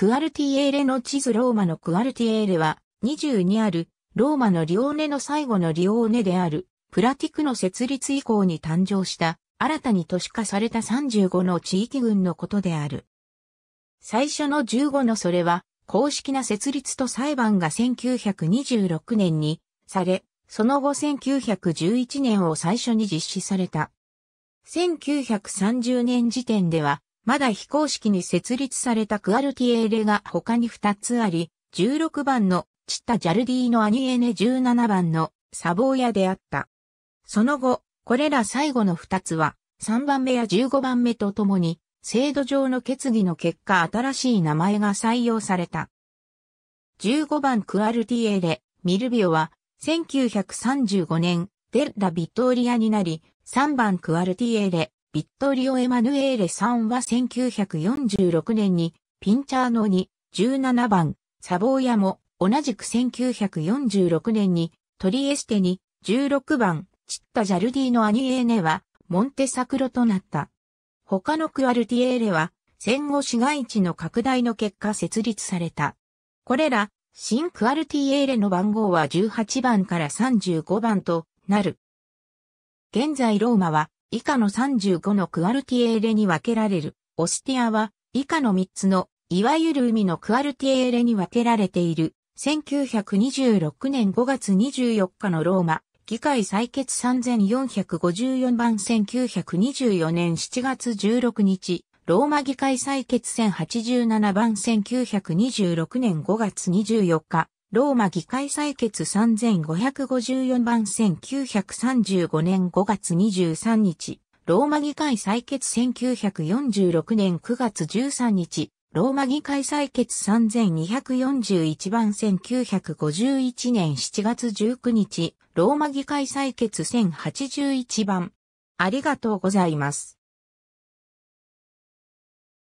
クアルティエーレの地図ローマのクアルティエーレは22あるローマのリオーネの最後のリオーネであるプラティクの設立以降に誕生した新たに都市化された35の地域群のことである。最初の15のそれは公式な設立と裁判が1926年にされ、その後1911年を最初に実施された。1930年時点ではまだ非公式に設立されたクアルティエーレが他に2つあり、16番のチッタ・ジャルディーノ・アニエネ17番のサボーヤであった。その後、これら最後の2つは3番目や15番目とともに制度上の決議の結果新しい名前が採用された。15番クアルティエーレ、ミルビオは1935年デッラ・ビトーリアになり、3番クアルティエーレ、ビットリオ・エマヌエーレさんは1946年にピンチャーノに17番、サボーヤも同じく1946年にトリエステに16番、チッタ・ジャルディのアニエーネはモンテサクロとなった。他のクアルティエーレは戦後市街地の拡大の結果設立された。これら、新クアルティエーレの番号は18番から35番となる。現在ローマは以下の35のクアルティエーレに分けられる。オスティアは以下の3つの、いわゆる海のクアルティエーレに分けられている。1926年5月24日のローマ、議会採決3454番1924年7月16日、ローマ議会採決1087番1926年5月24日、ローマ議会採決3554番1935年5月23日、ローマ議会採決1946年9月13日、ローマ議会採決3241番1951年7月19日、ローマ議会採決1081番。ありがとうございます。